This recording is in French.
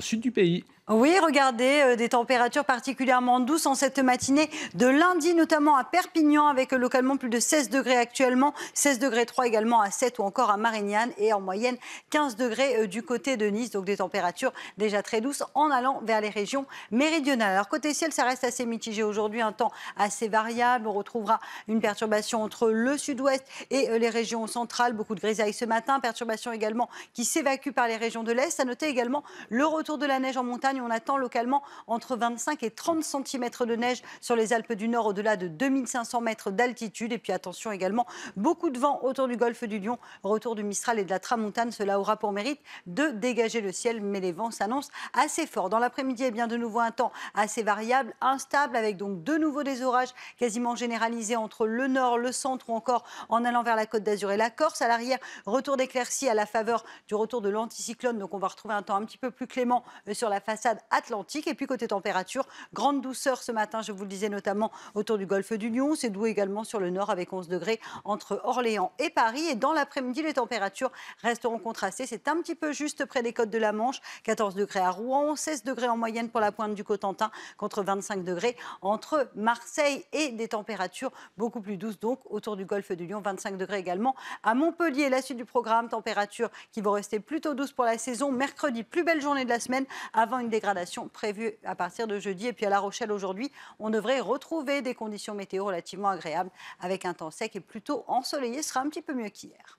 sud du pays. Oui, regardez, euh, des températures particulièrement douces en cette matinée de lundi, notamment à Perpignan, avec euh, localement plus de 16 degrés actuellement, 16 degrés 3 également à 7 ou encore à Marignane, et en moyenne 15 degrés euh, du côté de Nice. Donc des températures déjà très douces en allant vers les régions méridionales. Alors côté ciel, ça reste assez mitigé aujourd'hui, un temps assez variable. On retrouvera une perturbation entre le sud-ouest et les régions centrales, beaucoup de grisailles ce matin, perturbation également qui s'évacue par les régions de l'Est. À noter également le retour de la neige en montagne, on attend localement entre 25 et 30 cm de neige sur les Alpes du Nord au-delà de 2500 mètres d'altitude. Et puis attention également, beaucoup de vent autour du golfe du Lion, retour du Mistral et de la Tramontane. Cela aura pour mérite de dégager le ciel, mais les vents s'annoncent assez forts. Dans l'après-midi, et eh bien de nouveau un temps assez variable, instable, avec donc de nouveau des orages quasiment généralisés entre le nord, le centre ou encore en allant vers la Côte d'Azur et la Corse. À l'arrière, retour d'éclaircies à la faveur du retour de l'anticyclone. Donc on va retrouver un temps un petit peu plus clément euh, sur la façade atlantique. Et puis côté température, grande douceur ce matin, je vous le disais notamment autour du golfe du Lyon. C'est doux également sur le nord avec 11 degrés entre Orléans et Paris. Et dans l'après-midi, les températures resteront contrastées. C'est un petit peu juste près des côtes de la Manche. 14 degrés à Rouen, 16 degrés en moyenne pour la pointe du Cotentin contre 25 degrés entre Marseille et des températures beaucoup plus douces donc autour du golfe du Lyon. 25 degrés également à Montpellier. La suite du programme, température qui vont rester plutôt douce pour la saison. Mercredi, plus belle journée de la semaine avant une dégradation prévue à partir de jeudi. Et puis à La Rochelle aujourd'hui, on devrait retrouver des conditions météo relativement agréables avec un temps sec et plutôt ensoleillé. Ce sera un petit peu mieux qu'hier.